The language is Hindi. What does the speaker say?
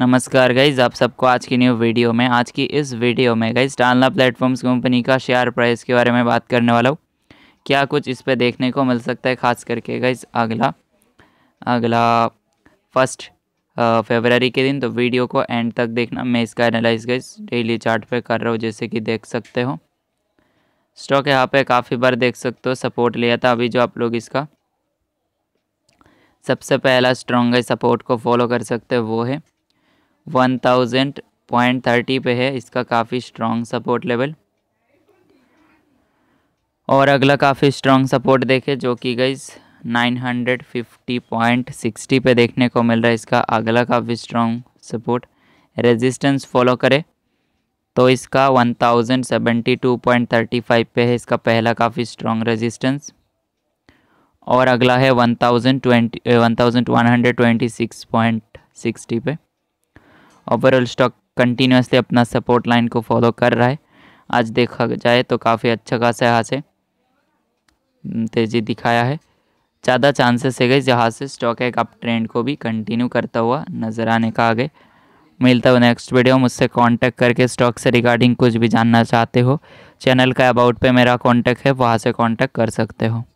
नमस्कार गाइज आप सबको आज की न्यू वीडियो में आज की इस वीडियो में गाइज टालना प्लेटफॉर्म्स कंपनी का शेयर प्राइस के बारे में बात करने वाला हूँ क्या कुछ इस पर देखने को मिल सकता है खास करके गाइज अगला अगला फर्स्ट फेबररी के दिन तो वीडियो को एंड तक देखना मैं इसका एनालाइज गाइज डेली चार्ट पे कर रहा हूँ जैसे कि देख सकते हो स्टॉक यहाँ पर काफ़ी बार देख सकते हो सपोर्ट लिया था अभी जो आप लोग इसका सबसे पहला स्ट्रॉन्ग सपोर्ट को फॉलो कर सकते हो वो है वन थाउजेंड पॉइंट थर्टी पे है इसका काफ़ी स्ट्रॉन्ग सपोर्ट लेवल और अगला काफ़ी स्ट्रॉन्ग सपोर्ट देखे जो कि पॉइंट 950.60 पे देखने को मिल रहा है इसका अगला काफ़ी स्ट्रॉन्ग सपोर्ट रेजिस्टेंस फॉलो करे तो इसका 1072.35 पे है इसका पहला काफ़ी स्ट्रॉन्ग रेजिस्टेंस और अगला है 1020 1126.60 पे ओवरऑल स्टॉक कंटिन्यूसली अपना सपोर्ट लाइन को फॉलो कर रहा है आज देखा जाए तो काफ़ी अच्छा खासा यहाँ से हम्म, तेज़ी दिखाया है ज़्यादा चांसेस है गए जहाँ से स्टॉक एक अप ट्रेंड को भी कंटिन्यू करता हुआ नज़र आने का आगे मिलता हुआ नेक्स्ट वीडियो मुझसे कांटेक्ट करके स्टॉक से रिगार्डिंग कुछ भी जानना चाहते हो चैनल का अबाउट पे मेरा कांटेक्ट है वहाँ से कांटेक्ट कर सकते हो